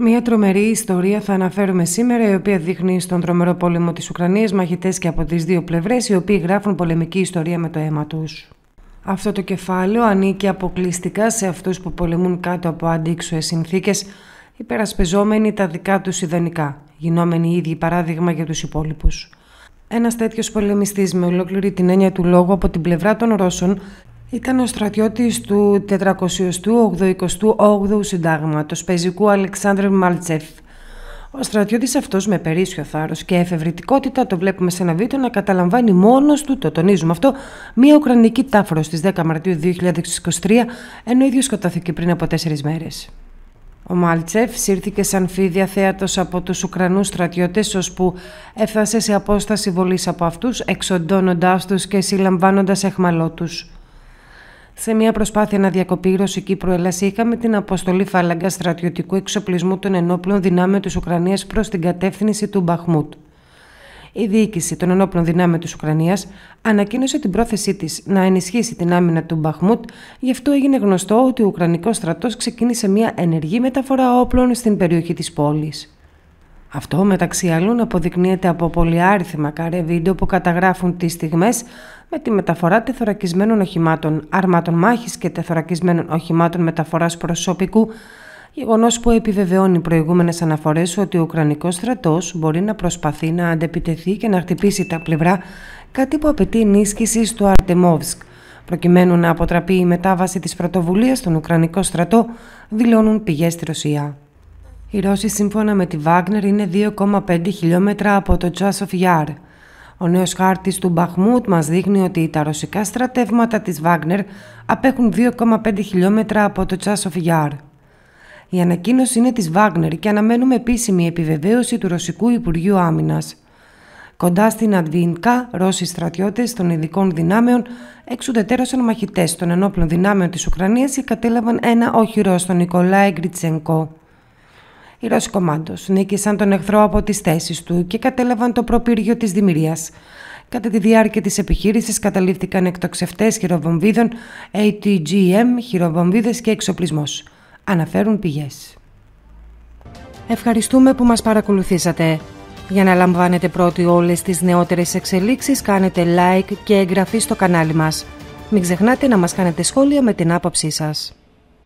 Μια τρομερή ιστορία θα αναφέρουμε σήμερα, η οποία δείχνει στον τρομερό πόλεμο της Ουκρανίας μαχητές και από τις δύο πλευρές, οι οποίοι γράφουν πολεμική ιστορία με το αίμα τους. Αυτό το κεφάλαιο ανήκει αποκλειστικά σε αυτούς που πολεμούν κάτω από αντίξωες συνθήκες, υπερασπιζόμενοι τα δικά τους ιδανικά, γινόμενοι ίδιοι παράδειγμα για τους υπόλοιπους. Ένας τέτοιος πολεμιστής με ολόκληρη την έννοια του λόγου από την πλευρά των Ρώσων ήταν ο στρατιώτης του 488ου Συντάγματος, πεζικού Αλεξάνδρου Μάλτσεφ. Ο στρατιώτης αυτός με περίσσιο θάρρος και εφευρετικότητα το βλέπουμε σε ένα βίντεο να καταλαμβάνει μόνος του, το τονίζουμε αυτό, μια Ουκρανική τάφρο στις 10 Μαρτίου 2023, ενώ ίδιος σκοτώθηκε πριν από τέσσερις μέρες. Ο Μάλτσεφ σύρθηκε σαν φίδια θέατος από τους Ουκρανούς στρατιώτες, που έφτασε σε απόσταση βολής από αυτούς, εξοντώνοντάς τους και συλλαμβάνοντας τους. Σε μια προσπάθεια να η Ρωσική προέλαση, είχαμε την αποστολή φάλαγγας στρατιωτικού εξοπλισμού των ενόπλων δυνάμεων της Ουκρανίας προς την κατεύθυνση του Μπαχμούτ. Η διοίκηση των ενόπλων δυνάμεων της Ουκρανίας ανακοίνωσε την πρόθεσή της να ενισχύσει την άμυνα του Μπαχμούτ, γι' αυτό έγινε γνωστό ότι ο Ουκρανικός στρατός ξεκίνησε μια ενεργή μεταφορά όπλων στην περιοχή της πόλης. Αυτό μεταξύ άλλων αποδεικνύεται από πολυάριθμα καρέ βίντεο που καταγράφουν τις στιγμές με τη μεταφορά τεθωρακισμένων οχημάτων, αρμάτων μάχης και τεθωρακισμένων οχημάτων μεταφοράς προσωπικού, γεγονός που επιβεβαιώνει προηγούμενες αναφορές ότι ο Ουκρανικός στρατός μπορεί να προσπαθεί να αντεπιτεθεί και να χτυπήσει τα πλευρά, κάτι που απαιτεί ενίσχυση στο Αρτεμόβσκ. Προκειμένου να αποτραπεί η μετάβαση της πρωτοβουλίας στον Ουκρανικό στρατό, δηλώνουν πηγές στη Ρωσία. Οι Ρώσοι σύμφωνα με τη Βάγνερ είναι 2,5 χιλιόμετρα από το Τσάσοφ Γιάρ. Ο νέος χάρτης του Μπαχμούτ μας δείχνει ότι τα ρωσικά στρατεύματα της Βάγνερ απέχουν 2,5 χιλιόμετρα από το Τσάσοφ Γιάρ. Η ανακοίνωση είναι της Βάγνερ και αναμένουμε επίσημη επιβεβαίωση του Ρωσικού Υπουργείου Άμυνας. Κοντά στην Αντβίνκα, Ρώσοι στρατιώτες των ειδικών δυνάμεων εξουδετερώσαν μαχητές των ενόπλων δυνάμεων της Ουκρανίας και κατέλαβαν ένα όχυρο στον Νικολάη Γκριτσενκό. Οι Ρώσοι νίκησαν τον εχθρό από τις θέσεις του και κατέλαβαν το προπύργιο της δημιουργίας. Κατά τη διάρκεια της επιχείρησης καταλήφθηκαν εκτοξευτές χειροβομβίδων, ATGM, χειροβομβίδες και εξοπλισμός. Αναφέρουν πηγές. Ευχαριστούμε που μας παρακολουθήσατε. Για να λαμβάνετε πρώτοι όλες τις νεότερες εξελίξεις, κάνετε like και εγγραφή στο κανάλι μας. Μην ξεχνάτε να μας κάνετε σχόλια με την άποψή σας.